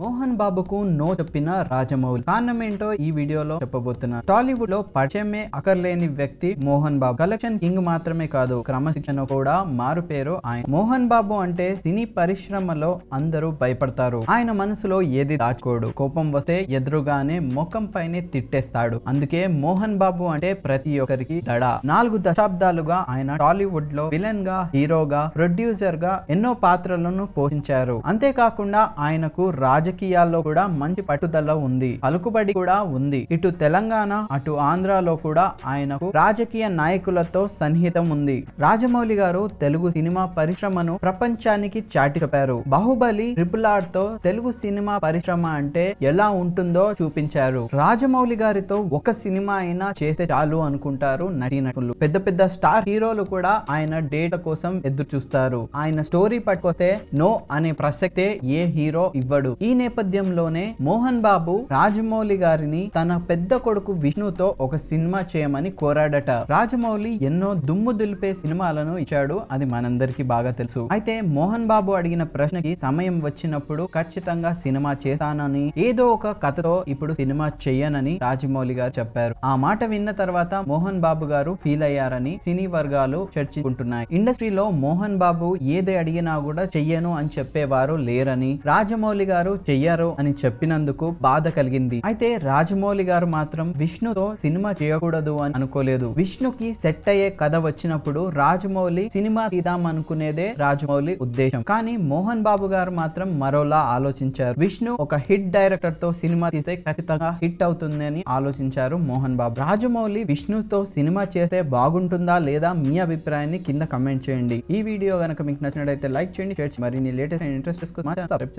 మోహన్ బాబుకు నో చెప్పిన రాజమౌళి కారణం ఏంటో ఈ వీడియోలో చెప్పబోతున్నా టాలీవుడ్ లో పరిచయమే అక్కర్లేని వ్యక్తి మోహన్ బాబు కలెక్షన్ కింగ్ మాత్రమే కాదు క్రమశిక్షణ కూడా మారు పేరు ఆయన మోహన్ బాబు అంటే సినీ పరిశ్రమలో అందరూ భయపడతారు ఆయన మనసులో ఏది దాచుకోడు కోపం వస్తే ఎదురుగానే ముఖం పైన తిట్టేస్తాడు అందుకే మోహన్ బాబు అంటే ప్రతి ఒక్కరికి దడ నాలుగు దశాబ్దాలుగా ఆయన టాలీవుడ్ లో విలన్ గా హీరోగా ప్రొడ్యూసర్ గా ఎన్నో పాత్రలను పోషించారు అంతేకాకుండా ఆయనకు రాజ రాజకీయాల్లో కూడా మంచి పట్టుదల ఉంది అలుకుబడి కూడా ఉంది ఇటు తెలంగాణ అటు ఆంధ్రాలో కూడా ఆయనకు రాజకీయ నాయకులతో సన్నిహితం ఉంది రాజమౌళి గారు తెలుగు సినిమా పరిశ్రమను ప్రపంచానికి చాటి చెప్పారు బాహుబలి ట్రిపుల్ ఆర్ తో తెలుగు సినిమా పరిశ్రమ అంటే ఎలా ఉంటుందో చూపించారు రాజమౌళి గారితో ఒక సినిమా అయినా చేస్తే చాలు అనుకుంటారు నటీనటులు పెద్ద పెద్ద స్టార్ హీరోలు కూడా ఆయన డేట్ కోసం ఎదురు చూస్తారు ఆయన స్టోరీ పట్టుకోతే నో అనే ప్రసక్తే ఏ హీరో ఇవ్వడు ఈ నేపథ్యంలోనే మోహన్ బాబు రాజమౌళి గారిని తన పెద్ద కొడుకు విష్ణుతో ఒక సినిమా చేయమని కోరాడట రాజమౌళి ఎన్నో దుమ్ము దులిపే సినిమాలను ఇచ్చాడు అది మనందరికీ బాగా తెలుసు అయితే మోహన్ బాబు అడిగిన ప్రశ్నకి సమయం వచ్చినప్పుడు ఖచ్చితంగా సినిమా చేశానని ఏదో ఒక కథతో ఇప్పుడు సినిమా చెయ్యనని రాజమౌళి గారు చెప్పారు ఆ మాట విన్న తర్వాత మోహన్ బాబు గారు ఫీల్ అయ్యారని సినీ వర్గాలు చర్చించుకుంటున్నాయి ఇండస్ట్రీలో మోహన్ బాబు ఏది అడిగినా కూడా చెయ్యను అని చెప్పేవారు లేరని రాజమౌళి గారు చెయ్యారు అని చెప్పినందుకు బాధ కలిగింది అయితే రాజమౌళి గారు మాత్రం విష్ణుతో సినిమా చేయకూడదు అని అనుకోలేదు విష్ణుకి సెట్ అయ్యే కథ వచ్చినప్పుడు రాజమౌళి సినిమా తీదాం అనుకునేదే రాజమౌళి ఉద్దేశం కానీ మోహన్ బాబు గారు మాత్రం మరోలా ఆలోచించారు విష్ణు ఒక హిట్ డైరెక్టర్ తో సినిమా తీస్తే ఖచ్చితంగా హిట్ అవుతుంది అని ఆలోచించారు మోహన్ బాబు రాజమౌళి విష్ణుతో సినిమా చేస్తే బాగుంటుందా లేదా మీ అభిప్రాయాన్ని కింద కమెంట్ చేయండి ఈ వీడియో కనుక మీకు నచ్చినట్లయితే లైక్ చేయండి మరిన్ని లేటెస్ట్ అండ్ ఇంట్రెస్ట్ సబ్స్క్రైబ్